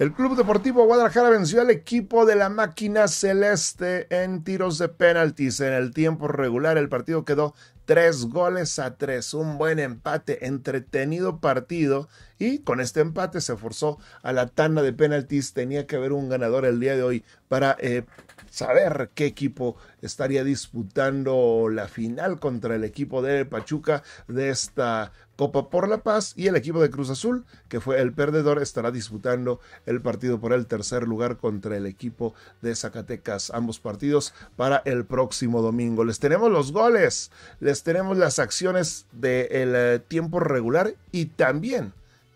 El Club Deportivo Guadalajara venció al equipo de la máquina celeste en tiros de penaltis. En el tiempo regular el partido quedó tres goles a tres. Un buen empate, entretenido partido. Y con este empate se forzó a la tanda de penaltis. Tenía que haber un ganador el día de hoy para eh, saber qué equipo estaría disputando la final contra el equipo de Pachuca de esta Copa por la Paz y el equipo de Cruz Azul, que fue el perdedor, estará disputando el partido por el tercer lugar contra el equipo de Zacatecas. Ambos partidos para el próximo domingo. Les tenemos los goles, les tenemos las acciones del eh, tiempo regular y también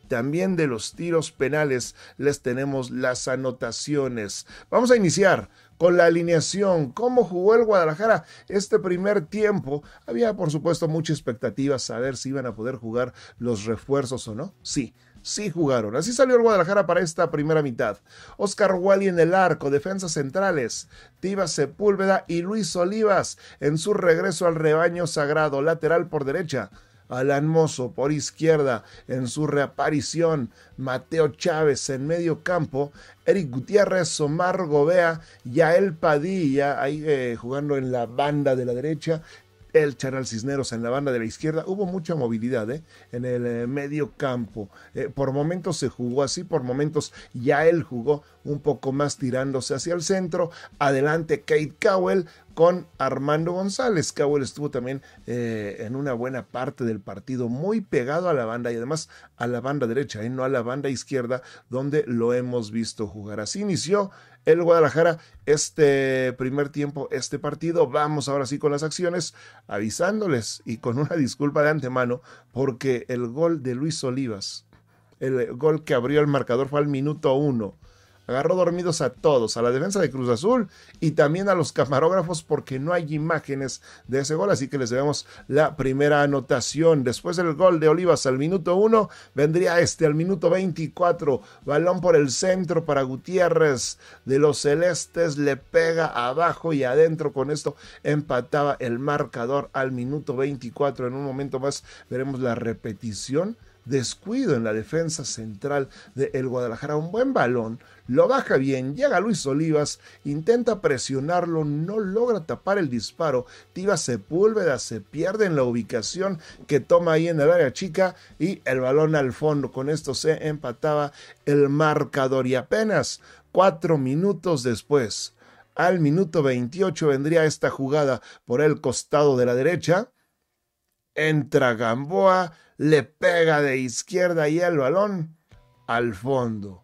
también de los tiros penales les tenemos las anotaciones. Vamos a iniciar con la alineación, cómo jugó el Guadalajara este primer tiempo. Había, por supuesto, mucha expectativa saber si iban a poder jugar los refuerzos o no. Sí, sí jugaron. Así salió el Guadalajara para esta primera mitad. Oscar Wally en el arco, defensas centrales, Tiva Sepúlveda y Luis Olivas en su regreso al rebaño sagrado, lateral por derecha. Alan Mozo por izquierda en su reaparición, Mateo Chávez en medio campo, Eric Gutiérrez, Omar Gobea, Yael Padilla ahí eh, jugando en la banda de la derecha, el Charal Cisneros en la banda de la izquierda. Hubo mucha movilidad eh, en el eh, medio campo. por momentos se jugó así, por momentos ya él jugó un poco más tirándose hacia el centro. Adelante Kate Cowell con Armando González. Cowell estuvo también eh, en una buena parte del partido, muy pegado a la banda y además a la banda derecha y eh, no a la banda izquierda, donde lo hemos visto jugar. Así inició el Guadalajara este primer tiempo, este partido. Vamos ahora sí con las acciones, avisándoles y con una disculpa de antemano, porque el gol de Luis Olivas, el gol que abrió el marcador fue al minuto uno agarró dormidos a todos, a la defensa de Cruz Azul y también a los camarógrafos porque no hay imágenes de ese gol, así que les debemos la primera anotación. Después del gol de Olivas al minuto 1, vendría este al minuto 24, balón por el centro para Gutiérrez de los Celestes, le pega abajo y adentro con esto empataba el marcador al minuto 24. En un momento más veremos la repetición descuido en la defensa central de el Guadalajara. Un buen balón, lo baja bien, llega Luis Olivas, intenta presionarlo, no logra tapar el disparo. Tiva Sepúlveda se pierde en la ubicación que toma ahí en el área chica y el balón al fondo. Con esto se empataba el marcador y apenas cuatro minutos después. Al minuto 28 vendría esta jugada por el costado de la derecha Entra Gamboa, le pega de izquierda y el balón al fondo.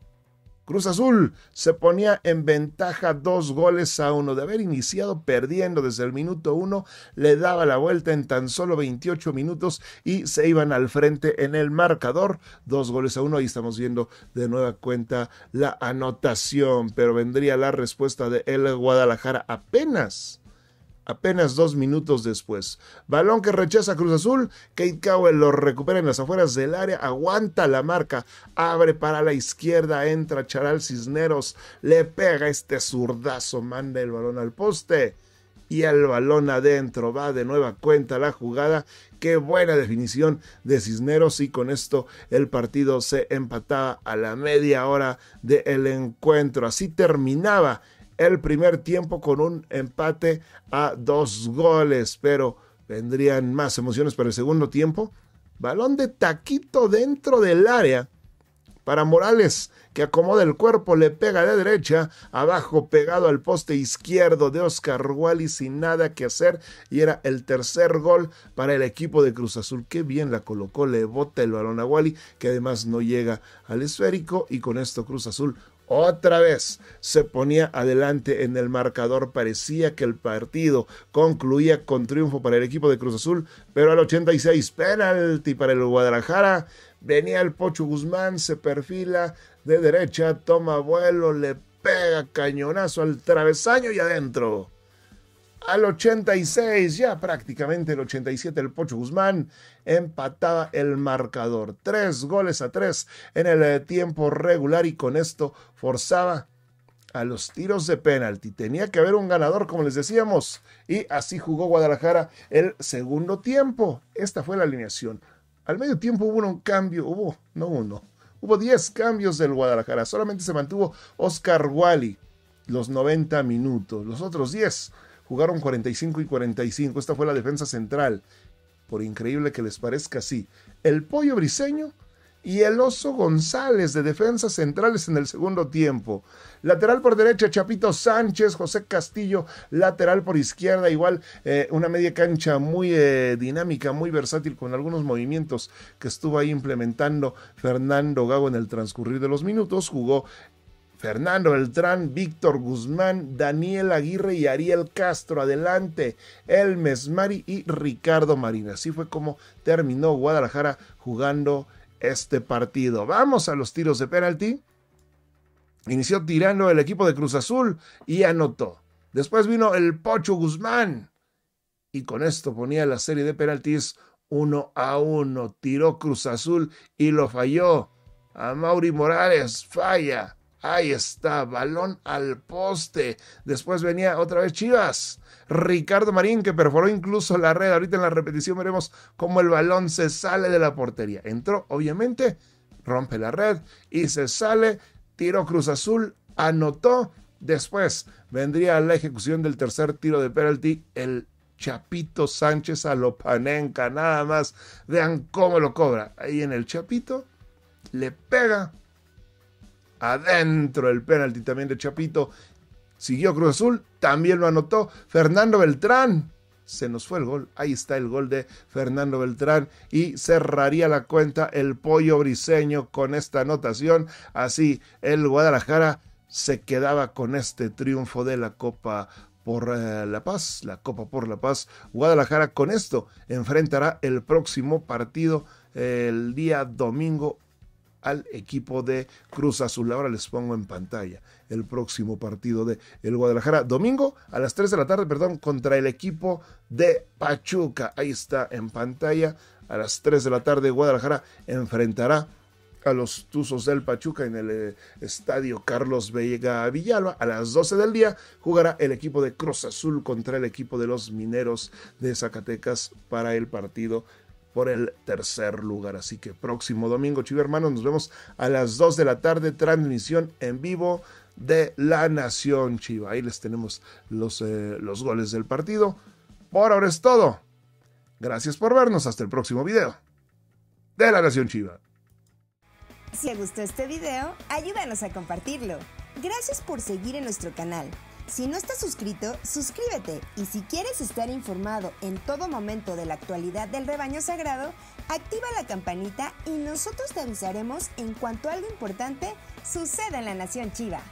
Cruz Azul se ponía en ventaja dos goles a uno. De haber iniciado perdiendo desde el minuto uno, le daba la vuelta en tan solo 28 minutos y se iban al frente en el marcador. Dos goles a uno. Ahí estamos viendo de nueva cuenta la anotación, pero vendría la respuesta de el Guadalajara apenas apenas dos minutos después. Balón que rechaza Cruz Azul, Kate Cowell lo recupera en las afueras del área, aguanta la marca, abre para la izquierda, entra Charal Cisneros, le pega este zurdazo, manda el balón al poste y el balón adentro. Va de nueva cuenta la jugada. Qué buena definición de Cisneros. Y con esto el partido se empataba a la media hora del encuentro. Así terminaba el primer tiempo con un empate a dos goles, pero vendrían más emociones para el segundo tiempo. Balón de taquito dentro del área para Morales, que acomoda el cuerpo, le pega de derecha, abajo pegado al poste izquierdo de Oscar Wally sin nada que hacer, y era el tercer gol para el equipo de Cruz Azul. Qué bien la colocó, le bota el balón a Wally, que además no llega al esférico, y con esto Cruz Azul otra vez se ponía adelante en el marcador. Parecía que el partido concluía con triunfo para el equipo de Cruz Azul, pero al 86 penalti para el Guadalajara. Venía el Pocho Guzmán, se perfila de derecha, toma vuelo, le pega cañonazo al travesaño y adentro al 86, ya prácticamente el 87, el Pocho Guzmán empataba el marcador. Tres goles a tres en el eh, tiempo regular y con esto forzaba a los tiros de penalti. Tenía que haber un ganador, como les decíamos, y así jugó Guadalajara el segundo tiempo. Esta fue la alineación. Al medio tiempo hubo un cambio, hubo, no uno, hubo diez cambios del Guadalajara. Solamente se mantuvo Oscar Wally los 90 minutos. Los otros 10 Jugaron 45 y 45. Esta fue la defensa central. Por increíble que les parezca así. El pollo briseño y el oso González de defensas centrales en el segundo tiempo. Lateral por derecha, Chapito Sánchez, José Castillo, lateral por izquierda, igual eh, una media cancha muy eh, dinámica, muy versátil, con algunos movimientos que estuvo ahí implementando Fernando Gago en el transcurrir de los minutos. Jugó Fernando Beltrán, Víctor Guzmán, Daniel Aguirre y Ariel Castro. Adelante, Elmes Mari y Ricardo Marina. Así fue como terminó Guadalajara jugando este partido. Vamos a los tiros de penalti. Inició tirando el equipo de Cruz Azul y anotó. Después vino el Pocho Guzmán. Y con esto ponía la serie de penaltis uno a uno. Tiró Cruz Azul y lo falló. A Mauri Morales falla Ahí está, balón al poste. Después venía otra vez Chivas. Ricardo Marín que perforó incluso la red. Ahorita en la repetición veremos cómo el balón se sale de la portería. Entró, obviamente, rompe la red y se sale. Tiro Cruz Azul, anotó. Después vendría la ejecución del tercer tiro de penalti. El Chapito Sánchez a Lopanenca, nada más. Vean cómo lo cobra. Ahí en el Chapito le pega Adentro el penalti también de Chapito. Siguió Cruz Azul, también lo anotó Fernando Beltrán. Se nos fue el gol. Ahí está el gol de Fernando Beltrán. Y cerraría la cuenta el pollo briseño con esta anotación. Así el Guadalajara se quedaba con este triunfo de la Copa por eh, La Paz, la Copa por La Paz. Guadalajara con esto enfrentará el próximo partido eh, el día domingo al equipo de Cruz Azul. Ahora les pongo en pantalla el próximo partido de el Guadalajara. Domingo a las 3 de la tarde, perdón, contra el equipo de Pachuca. Ahí está en pantalla. A las 3 de la tarde Guadalajara enfrentará a los Tuzos del Pachuca en el eh, estadio Carlos Vega Villalba. A las 12 del día jugará el equipo de Cruz Azul contra el equipo de los Mineros de Zacatecas para el partido por el tercer lugar. Así que próximo domingo, Chiva Hermanos, nos vemos a las 2 de la tarde, transmisión en vivo de La Nación Chiva. Ahí les tenemos los, eh, los goles del partido. Por ahora es todo. Gracias por vernos. Hasta el próximo video de La Nación Chiva. Si te gustó este video, ayúdanos a compartirlo. Gracias por seguir en nuestro canal. Si no estás suscrito, suscríbete y si quieres estar informado en todo momento de la actualidad del rebaño sagrado, activa la campanita y nosotros te avisaremos en cuanto algo importante suceda en la Nación Chiva.